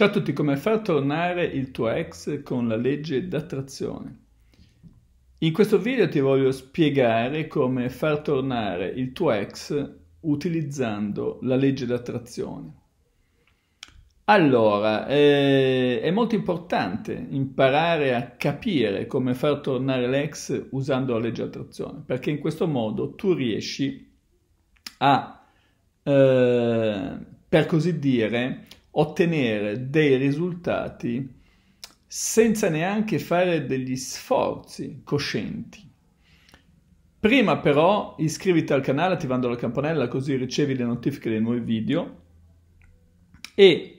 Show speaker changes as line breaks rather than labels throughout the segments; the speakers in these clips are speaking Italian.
Ciao a tutti, come far tornare il tuo ex con la legge d'attrazione? In questo video ti voglio spiegare come far tornare il tuo ex utilizzando la legge d'attrazione. Allora, eh, è molto importante imparare a capire come far tornare l'ex usando la legge d'attrazione, perché in questo modo tu riesci a, eh, per così dire, ottenere dei risultati senza neanche fare degli sforzi coscienti. Prima però iscriviti al canale attivando la campanella così ricevi le notifiche dei nuovi video e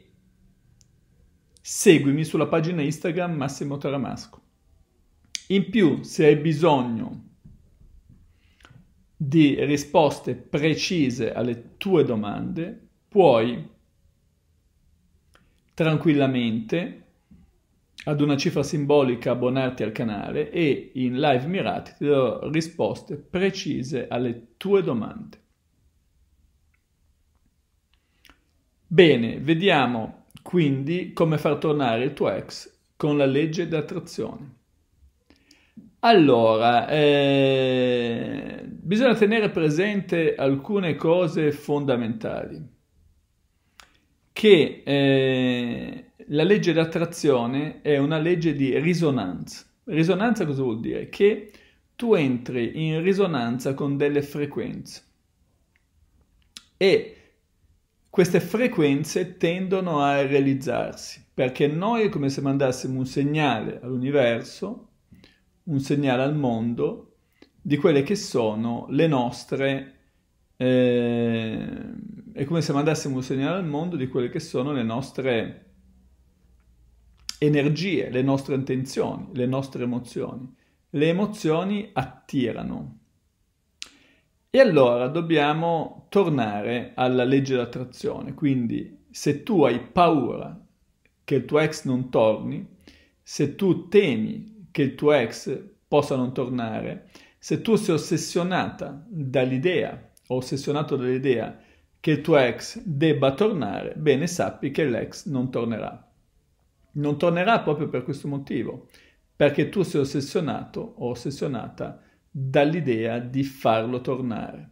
seguimi sulla pagina Instagram Massimo Taramasco. In più, se hai bisogno di risposte precise alle tue domande, puoi tranquillamente ad una cifra simbolica abbonarti al canale e in live mirati ti darò risposte precise alle tue domande. Bene, vediamo quindi come far tornare il tuo ex con la legge d'attrazione. Allora, eh, bisogna tenere presente alcune cose fondamentali che eh, la legge d'attrazione è una legge di risonanza. Risonanza cosa vuol dire? Che tu entri in risonanza con delle frequenze e queste frequenze tendono a realizzarsi perché noi è come se mandassimo un segnale all'universo, un segnale al mondo di quelle che sono le nostre eh, è come se mandassimo un segnale al mondo di quelle che sono le nostre energie, le nostre intenzioni, le nostre emozioni. Le emozioni attirano. E allora dobbiamo tornare alla legge d'attrazione, quindi se tu hai paura che il tuo ex non torni, se tu temi che il tuo ex possa non tornare, se tu sei ossessionata dall'idea, ossessionato dall'idea che il tuo ex debba tornare, bene sappi che l'ex non tornerà. Non tornerà proprio per questo motivo, perché tu sei ossessionato o ossessionata dall'idea di farlo tornare.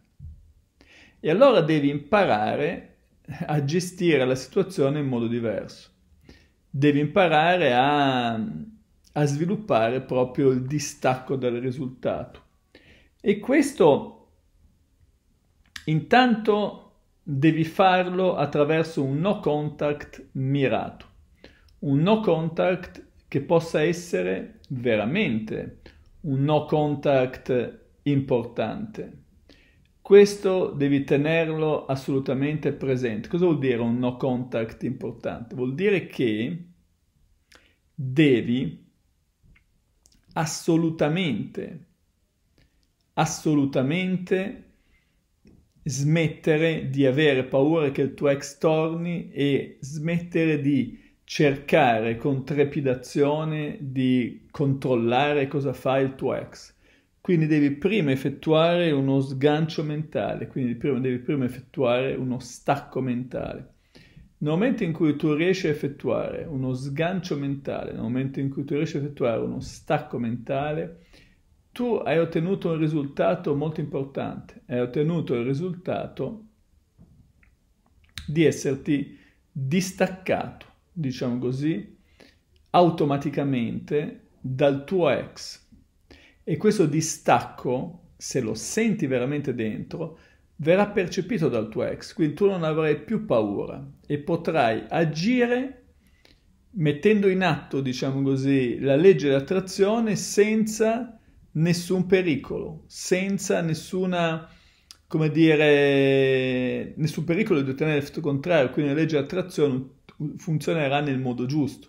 E allora devi imparare a gestire la situazione in modo diverso. Devi imparare a, a sviluppare proprio il distacco dal risultato. E questo intanto devi farlo attraverso un no contact mirato, un no contact che possa essere veramente un no contact importante. Questo devi tenerlo assolutamente presente. Cosa vuol dire un no contact importante? Vuol dire che devi assolutamente, assolutamente smettere di avere paura che il tuo ex torni e smettere di cercare con trepidazione di controllare cosa fa il tuo ex. Quindi devi prima effettuare uno sgancio mentale, quindi prima, devi prima effettuare uno stacco mentale. Nel momento in cui tu riesci a effettuare uno sgancio mentale, nel momento in cui tu riesci a effettuare uno stacco mentale, tu hai ottenuto un risultato molto importante, hai ottenuto il risultato di esserti distaccato, diciamo così, automaticamente dal tuo ex. E questo distacco, se lo senti veramente dentro, verrà percepito dal tuo ex, quindi tu non avrai più paura e potrai agire mettendo in atto, diciamo così, la legge d'attrazione senza nessun pericolo, senza nessuna, come dire, nessun pericolo di ottenere l'effetto contrario, quindi la legge di attrazione funzionerà nel modo giusto.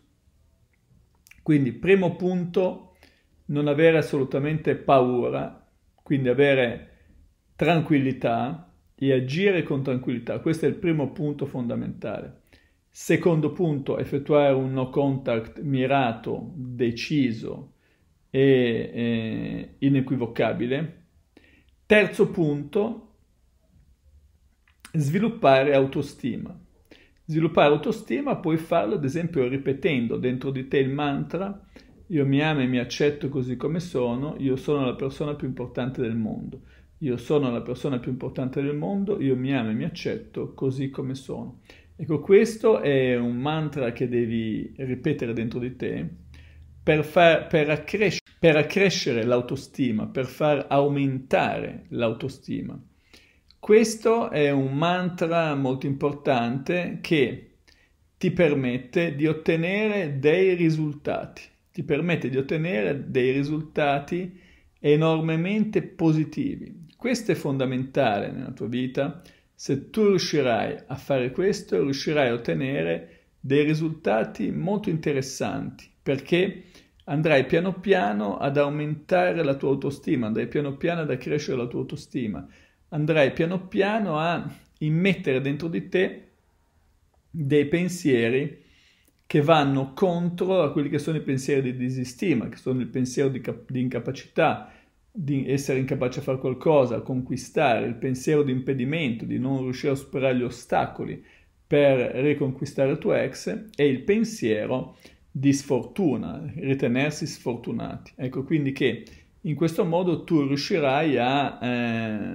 Quindi, primo punto, non avere assolutamente paura, quindi avere tranquillità e agire con tranquillità. Questo è il primo punto fondamentale. Secondo punto, effettuare un no contact mirato, deciso, e, e inequivocabile. Terzo punto, sviluppare autostima. Sviluppare autostima puoi farlo ad esempio ripetendo dentro di te il mantra io mi amo e mi accetto così come sono, io sono la persona più importante del mondo. Io sono la persona più importante del mondo, io mi amo e mi accetto così come sono. Ecco, questo è un mantra che devi ripetere dentro di te per, far, per accrescere per accrescere l'autostima, per far aumentare l'autostima. Questo è un mantra molto importante che ti permette di ottenere dei risultati, ti permette di ottenere dei risultati enormemente positivi. Questo è fondamentale nella tua vita. Se tu riuscirai a fare questo, riuscirai a ottenere dei risultati molto interessanti perché andrai piano piano ad aumentare la tua autostima, andrai piano piano ad accrescere la tua autostima, andrai piano piano a immettere dentro di te dei pensieri che vanno contro a quelli che sono i pensieri di disistima, che sono il pensiero di, cap- di incapacità, di essere incapace a fare qualcosa, a conquistare, il pensiero di impedimento, di non riuscire a superare gli ostacoli per riconquistare il tuo ex, e il pensiero di sfortuna, ritenersi sfortunati. Ecco quindi che in questo modo tu riuscirai a,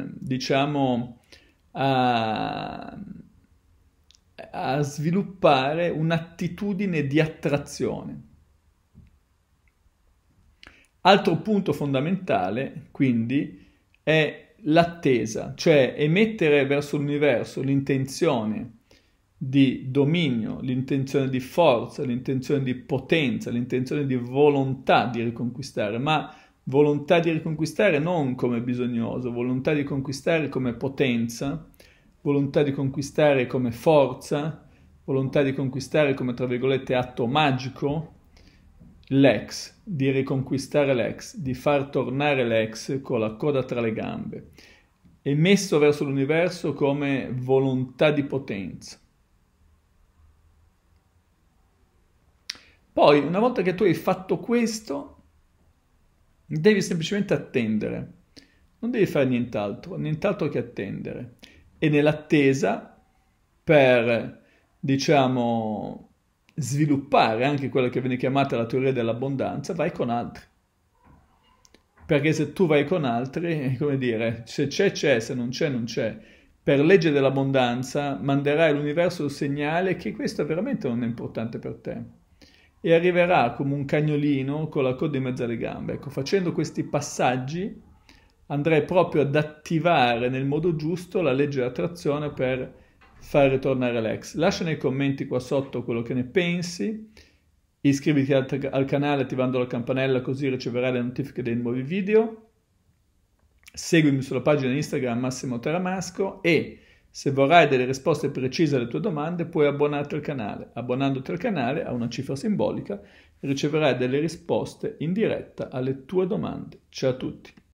eh, diciamo, a, a sviluppare un'attitudine di attrazione. Altro punto fondamentale, quindi, è l'attesa, cioè emettere verso l'universo l'intenzione di dominio, l'intenzione di forza, l'intenzione di potenza, l'intenzione di volontà di riconquistare, ma volontà di riconquistare non come bisognoso, volontà di conquistare come potenza, volontà di conquistare come forza, volontà di conquistare come, tra virgolette, atto magico, l'ex, di riconquistare l'ex, di far tornare l'ex con la coda tra le gambe, emesso verso l'universo come volontà di potenza. Poi, una volta che tu hai fatto questo, devi semplicemente attendere. Non devi fare nient'altro, nient'altro che attendere. E nell'attesa, per, diciamo, sviluppare anche quella che viene chiamata la teoria dell'abbondanza, vai con altri. Perché se tu vai con altri, come dire, se c'è c'è, se non c'è non c'è. Per legge dell'abbondanza manderai all'universo il segnale che questo veramente non è importante per te e arriverà come un cagnolino con la coda in mezzo alle gambe. Ecco, facendo questi passaggi andrei proprio ad attivare nel modo giusto la legge dell'attrazione per far ritornare l'ex. Lascia nei commenti qua sotto quello che ne pensi, iscriviti al, al canale attivando la campanella così riceverai le notifiche dei nuovi video, seguimi sulla pagina Instagram Massimo Teramasco e se vorrai delle risposte precise alle tue domande, puoi abbonarti al canale. Abbonandoti al canale a una cifra simbolica riceverai delle risposte in diretta alle tue domande. Ciao a tutti!